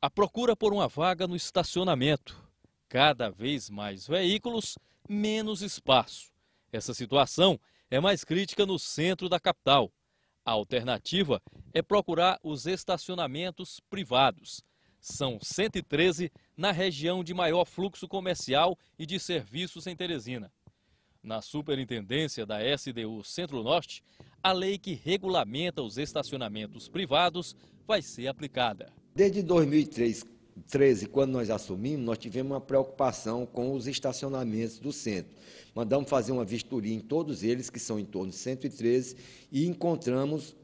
A procura por uma vaga no estacionamento. Cada vez mais veículos, menos espaço. Essa situação é mais crítica no centro da capital. A alternativa é procurar os estacionamentos privados. São 113 na região de maior fluxo comercial e de serviços em Teresina. Na superintendência da SDU Centro-Norte, a lei que regulamenta os estacionamentos privados vai ser aplicada. Desde 2013, quando nós assumimos, nós tivemos uma preocupação com os estacionamentos do centro. Mandamos fazer uma vistoria em todos eles, que são em torno de 113, e encontramos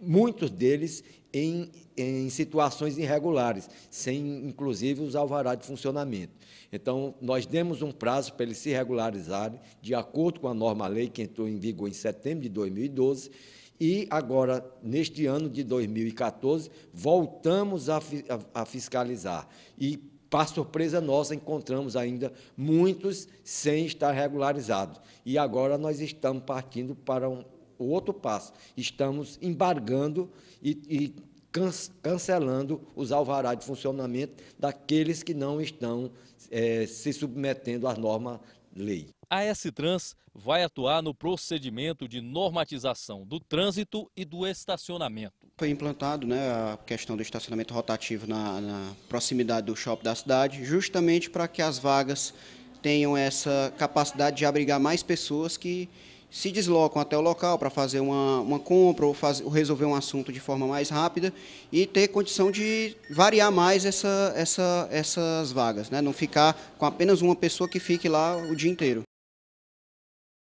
muitos deles em, em, situações irregulares, sem inclusive os alvará de funcionamento. Então, nós demos um prazo para eles se regularizarem, de acordo com a norma-lei que entrou em vigor em setembro de 2012, e agora, neste ano de 2014, voltamos a, a, a fiscalizar. E, para surpresa nossa, encontramos ainda muitos sem estar regularizados. E agora nós estamos partindo para um, o outro passo. Estamos embargando e, e cancelando os alvarás de funcionamento daqueles que não estão é, se submetendo à norma lei. A S-Trans vai atuar no procedimento de normatização do trânsito e do estacionamento. Foi implantado né, a questão do estacionamento rotativo na, na proximidade do shopping da cidade, justamente para que as vagas tenham essa capacidade de abrigar mais pessoas que se deslocam até o local para fazer uma, uma compra ou, faz, ou, resolver um assunto de forma mais rápida e ter condição de variar mais essa, essa, essas vagas, né? não ficar com apenas uma pessoa que fique lá o dia inteiro.